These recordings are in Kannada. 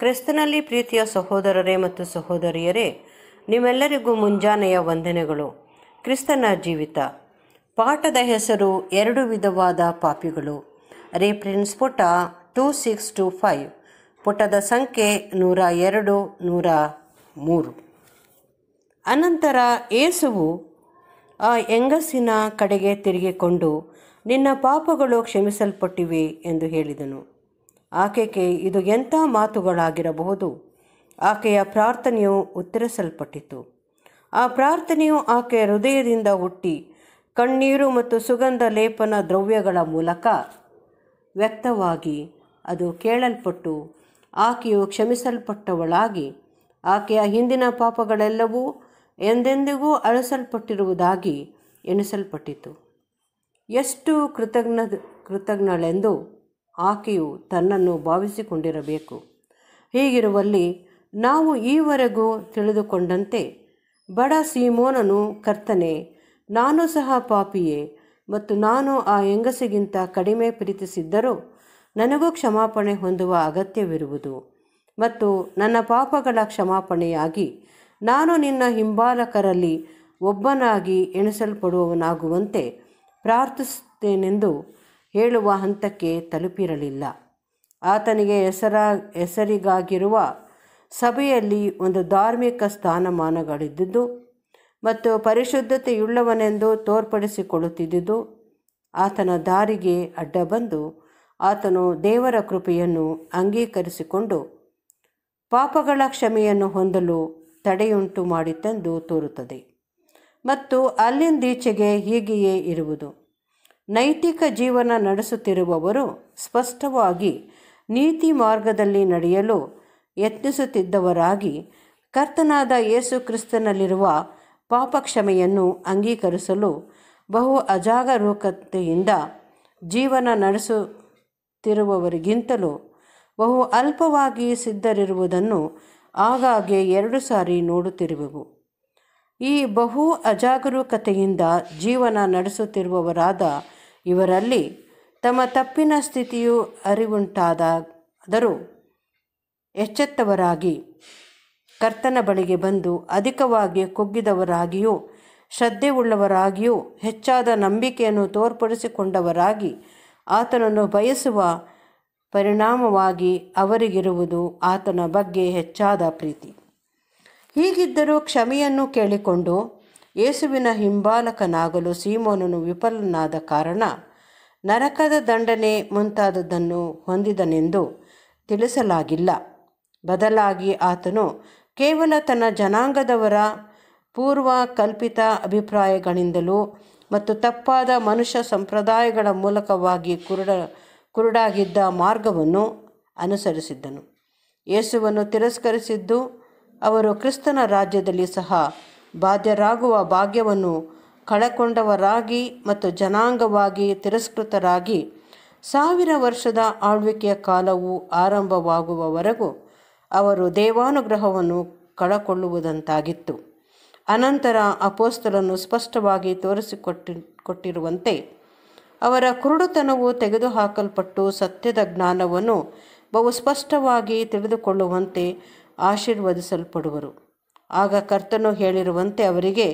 ಕ್ರಿಸ್ತನಲ್ಲಿ ಪ್ರೀತಿಯ ಸಹೋದರರೇ ಮತ್ತು ಸಹೋದರಿಯರೇ ನಿಮ್ಮೆಲ್ಲರಿಗೂ ಮುಂಜಾನೆಯ ವಂದನೆಗಳು ಕ್ರಿಸ್ತನ ಜೀವಿತ ಪಾಠದ ಹೆಸರು ಎರಡು ವಿಧವಾದ ಪಾಪಿಗಳು ರೇಫ್ರೆನ್ಸ್ ಪುಟ ಟೂ ಸಿಕ್ಸ್ ಟು ಫೈವ್ ಪುಟದ ಸಂಖ್ಯೆ ನೂರ ಎರಡು ನೂರ ಮೂರು ಅನಂತರ ಏಸುವು ಆ ಹೆಂಗಸಿನ ಕಡೆಗೆ ತಿರುಗಿಕೊಂಡು ನಿನ್ನ ಪಾಪಗಳು ಕ್ಷಮಿಸಲ್ಪಟ್ಟಿವೆ ಎಂದು ಹೇಳಿದನು ಆಕೆಗೆ ಇದು ಎಂಥ ಮಾತುಗಳಾಗಿರಬಹುದು ಆಕೆಯ ಪ್ರಾರ್ಥನೆಯು ಉತ್ತರಿಸಲ್ಪಟ್ಟಿತು ಆ ಪ್ರಾರ್ಥನೆಯು ಆಕೆಯ ಹೃದಯದಿಂದ ಹುಟ್ಟಿ ಕಣ್ಣೀರು ಮತ್ತು ಸುಗಂಧ ಲೇಪನ ದ್ರವ್ಯಗಳ ಮೂಲಕ ವ್ಯಕ್ತವಾಗಿ ಅದು ಕೇಳಲ್ಪಟ್ಟು ಆಕೆಯು ಕ್ಷಮಿಸಲ್ಪಟ್ಟವಳಾಗಿ ಆಕೆಯ ಹಿಂದಿನ ಪಾಪಗಳೆಲ್ಲವೂ ಎಂದೆಂದಿಗೂ ಅಳಿಸಲ್ಪಟ್ಟಿರುವುದಾಗಿ ಎಣಿಸಲ್ಪಟ್ಟಿತು ಎಷ್ಟು ಕೃತಜ್ಞ ಕೃತಜ್ಞಳೆಂದು ಆಕೆಯು ತನ್ನನ್ನು ಭಾವಿಸಿಕೊಂಡಿರಬೇಕು ಹೀಗಿರುವಲ್ಲಿ ನಾವು ಈವರೆಗೂ ತಿಳಿದುಕೊಂಡಂತೆ ಬಡ ಸೀಮೋನನು ಕರ್ತನೆ ನಾನು ಸಹ ಪಾಪಿಯೇ ಮತ್ತು ನಾನು ಆ ಹೆಂಗಸಿಗಿಂತ ಕಡಿಮೆ ಪ್ರೀತಿಸಿದ್ದರೂ ನನಗೂ ಕ್ಷಮಾಪಣೆ ಹೊಂದುವ ಅಗತ್ಯವಿರುವುದು ಮತ್ತು ನನ್ನ ಪಾಪಗಳ ಕ್ಷಮಾಪಣೆಯಾಗಿ ನಾನು ನಿನ್ನ ಹಿಂಬಾಲಕರಲ್ಲಿ ಒಬ್ಬನಾಗಿ ಎಣಿಸಲ್ಪಡುವವನಾಗುವಂತೆ ಪ್ರಾರ್ಥಿಸುತ್ತೇನೆಂದು ಹೇಳುವ ಹಂತಕ್ಕೆ ತಲುಪಿರಲಿಲ್ಲ ಆತನಿಗೆ ಹೆಸರ ಹೆಸರಿಗಾಗಿರುವ ಸಭೆಯಲ್ಲಿ ಒಂದು ಧಾರ್ಮಿಕ ಸ್ಥಾನಮಾನಗಳಿದ್ದುದು ಮತ್ತು ಪರಿಶುದ್ಧತೆಯುಳ್ಳವನೆಂದು ತೋರ್ಪಡಿಸಿಕೊಳ್ಳುತ್ತಿದ್ದುದು ಆತನ ದಾರಿಗೆ ಅಡ್ಡ ಬಂದು ಆತನು ದೇವರ ಕೃಪೆಯನ್ನು ಅಂಗೀಕರಿಸಿಕೊಂಡು ಪಾಪಗಳ ಕ್ಷಮೆಯನ್ನು ಹೊಂದಲು ತಡೆಯುಂಟು ಮಾಡಿತೆಂದು ತೋರುತ್ತದೆ ಮತ್ತು ಅಲ್ಲಿಂದೀಚೆಗೆ ಹೀಗೆಯೇ ಇರುವುದು ನೈತಿಕ ಜೀವನ ನಡೆಸುತ್ತಿರುವವರು ಸ್ಪಷ್ಟವಾಗಿ ನೀತಿ ಮಾರ್ಗದಲ್ಲಿ ನಡೆಯಲು ಯತ್ನಿಸುತ್ತಿದ್ದವರಾಗಿ ಕರ್ತನಾದ ಯೇಸು ಕ್ರಿಸ್ತನಲ್ಲಿರುವ ಪಾಪಕ್ಷಮೆಯನ್ನು ಅಂಗೀಕರಿಸಲು ಬಹು ಅಜಾಗರೂಕತೆಯಿಂದ ಜೀವನ ನಡೆಸುತ್ತಿರುವವರಿಗಿಂತಲೂ ಬಹು ಅಲ್ಪವಾಗಿ ಸಿದ್ಧರಿರುವುದನ್ನು ಆಗಾಗ್ಗೆ ಎರಡು ಸಾರಿ ನೋಡುತ್ತಿರುವೆವು ಈ ಬಹು ಅಜಾಗರೂಕತೆಯಿಂದ ಜೀವನ ನಡೆಸುತ್ತಿರುವವರಾದ ಇವರಲ್ಲಿ ತಮ್ಮ ತಪ್ಪಿನ ಸ್ಥಿತಿಯು ಅರಿವುಂಟಾದರೂ ಎಚ್ಚೆತ್ತವರಾಗಿ ಕರ್ತನ ಬಳಿಗೆ ಬಂದು ಅಧಿಕವಾಗಿ ಕುಗ್ಗಿದವರಾಗಿಯೂ ಶ್ರದ್ಧೆ ಉಳ್ಳವರಾಗಿಯೂ ಹೆಚ್ಚಾದ ನಂಬಿಕೆಯನ್ನು ತೋರ್ಪಡಿಸಿಕೊಂಡವರಾಗಿ ಆತನನ್ನು ಬಯಸುವ ಪರಿಣಾಮವಾಗಿ ಅವರಿಗಿರುವುದು ಆತನ ಬಗ್ಗೆ ಹೆಚ್ಚಾದ ಪ್ರೀತಿ ಹೀಗಿದ್ದರೂ ಕ್ಷಮೆಯನ್ನು ಕೇಳಿಕೊಂಡು ಯೇಸುವಿನ ಹಿಂಬಾಲಕನಾಗಲು ಸೀಮೋನನು ವಿಫಲನಾದ ಕಾರಣ ನರಕದ ದಂಡನೆ ಮುಂತಾದದ್ದನ್ನು ಹೊಂದಿದನೆಂದು ತಿಳಿಸಲಾಗಿಲ್ಲ ಬದಲಾಗಿ ಆತನು ಕೇವಲ ತನ್ನ ಜನಾಂಗದವರ ಪೂರ್ವ ಕಲ್ಪಿತ ಅಭಿಪ್ರಾಯಗಳಿಂದಲೂ ಮತ್ತು ತಪ್ಪಾದ ಮನುಷ್ಯ ಸಂಪ್ರದಾಯಗಳ ಮೂಲಕವಾಗಿ ಕುರುಡ ಕುರುಡಾಗಿದ್ದ ಮಾರ್ಗವನ್ನು ಅನುಸರಿಸಿದ್ದನು ಯೇಸುವನ್ನು ತಿರಸ್ಕರಿಸಿದ್ದು ಅವರು ಕ್ರಿಸ್ತನ ರಾಜ್ಯದಲ್ಲಿ ಸಹ ಬಾಧ್ಯರಾಗುವ ಭಾಗ್ಯವನ್ನು ಕಳಕೊಂಡವರಾಗಿ ಮತ್ತು ಜನಾಂಗವಾಗಿ ತಿರಸ್ಕೃತರಾಗಿ ಸಾವಿರ ವರ್ಷದ ಆಳ್ವಿಕೆಯ ಕಾಲವು ಆರಂಭವಾಗುವವರೆಗೂ ಅವರು ದೇವಾನುಗ್ರಹವನ್ನು ಕಳಕೊಳ್ಳುವುದಂತಾಗಿತ್ತು ಅನಂತರ ಅಪೋಸ್ತರನ್ನು ಸ್ಪಷ್ಟವಾಗಿ ತೋರಿಸಿಕೊಟ್ಟಿ ಕೊಟ್ಟಿರುವಂತೆ ಅವರ ಕುರುಡುತನವು ತೆಗೆದುಹಾಕಲ್ಪಟ್ಟು ಸತ್ಯದ ಜ್ಞಾನವನ್ನು ಬಹು ಸ್ಪಷ್ಟವಾಗಿ ತಿಳಿದುಕೊಳ್ಳುವಂತೆ ಆಶೀರ್ವದಿಸಲ್ಪಡುವರು ಆಗ ಕರ್ತನು ಹೇಳಿರುವಂತೆ ಅವರಿಗೆ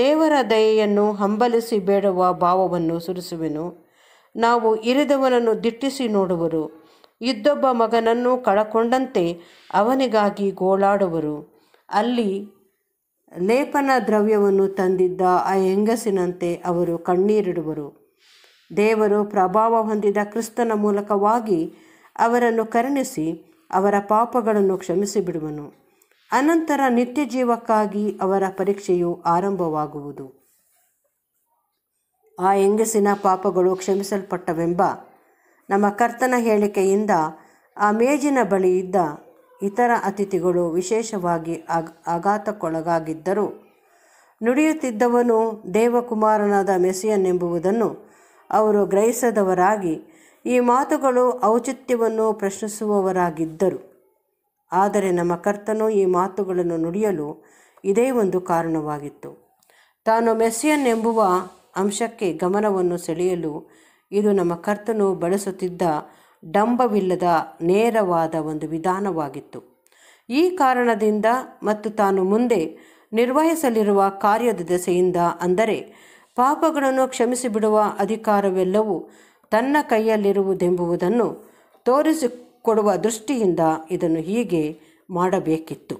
ದೇವರ ದಯೆಯನ್ನು ಹಂಬಲಿಸಿ ಬೇಡುವ ಭಾವವನ್ನು ಸುರಿಸುವೆನು ನಾವು ಇರಿದವನನ್ನು ದಿಟ್ಟಿಸಿ ನೋಡುವರು ಇದ್ದೊಬ್ಬ ಮಗನನ್ನು ಕಳಕೊಂಡಂತೆ ಅವನಿಗಾಗಿ ಗೋಳಾಡುವರು ಅಲ್ಲಿ ಲೇಪನ ದ್ರವ್ಯವನ್ನು ತಂದಿದ್ದ ಆ ಹೆಂಗಸಿನಂತೆ ಅವರು ಕಣ್ಣೀರಿಡುವರು ದೇವರು ಪ್ರಭಾವ ಹೊಂದಿದ ಕ್ರಿಸ್ತನ ಮೂಲಕವಾಗಿ ಅವರನ್ನು ಕರುಣಿಸಿ ಅವರ ಪಾಪಗಳನ್ನು ಕ್ಷಮಿಸಿ ಬಿಡುವನು ಅನಂತರ ನಿತ್ಯ ಜೀವಕ್ಕಾಗಿ ಅವರ ಪರೀಕ್ಷೆಯು ಆರಂಭವಾಗುವುದು ಆ ಹೆಂಗಸಿನ ಪಾಪಗಳು ಕ್ಷಮಿಸಲ್ಪಟ್ಟವೆಂಬ ನಮ್ಮ ಕರ್ತನ ಹೇಳಿಕೆಯಿಂದ ಆ ಮೇಜಿನ ಬಳಿ ಇದ್ದ ಇತರ ಅತಿಥಿಗಳು ವಿಶೇಷವಾಗಿ ಆಘಾತಕ್ಕೊಳಗಾಗಿದ್ದರು ನುಡಿಯುತ್ತಿದ್ದವನು ದೇವಕುಮಾರನಾದ ಮೆಸಿಯನ್ನೆಂಬುವುದನ್ನು ಅವರು ಗ್ರಹಿಸದವರಾಗಿ ಈ ಮಾತುಗಳು ಔಚಿತ್ಯವನ್ನು ಪ್ರಶ್ನಿಸುವವರಾಗಿದ್ದರು ಆದರೆ ನಮ್ಮ ಕರ್ತನು ಈ ಮಾತುಗಳನ್ನು ನುಡಿಯಲು ಇದೇ ಒಂದು ಕಾರಣವಾಗಿತ್ತು ತಾನು ಮೆಸ್ಸಿಯನ್ ಎಂಬುವ ಅಂಶಕ್ಕೆ ಗಮನವನ್ನು ಸೆಳೆಯಲು ಇದು ನಮ್ಮ ಕರ್ತನು ಬಳಸುತ್ತಿದ್ದ ಡಂಬವಿಲ್ಲದ ನೇರವಾದ ಒಂದು ವಿಧಾನವಾಗಿತ್ತು ಈ ಕಾರಣದಿಂದ ಮತ್ತು ತಾನು ಮುಂದೆ ನಿರ್ವಹಿಸಲಿರುವ ಕಾರ್ಯದ ದೆಸೆಯಿಂದ ಅಂದರೆ ಪಾಪಗಳನ್ನು ಕ್ಷಮಿಸಿಬಿಡುವ ಅಧಿಕಾರವೆಲ್ಲವೂ ತನ್ನ ಕೈಯಲ್ಲಿರುವುದೆಂಬುದನ್ನು ತೋರಿಸಿ ಕೊಡುವ ದೃಷ್ಟಿಯಿಂದ ಇದನ್ನು ಹೀಗೆ ಮಾಡಬೇಕಿತ್ತು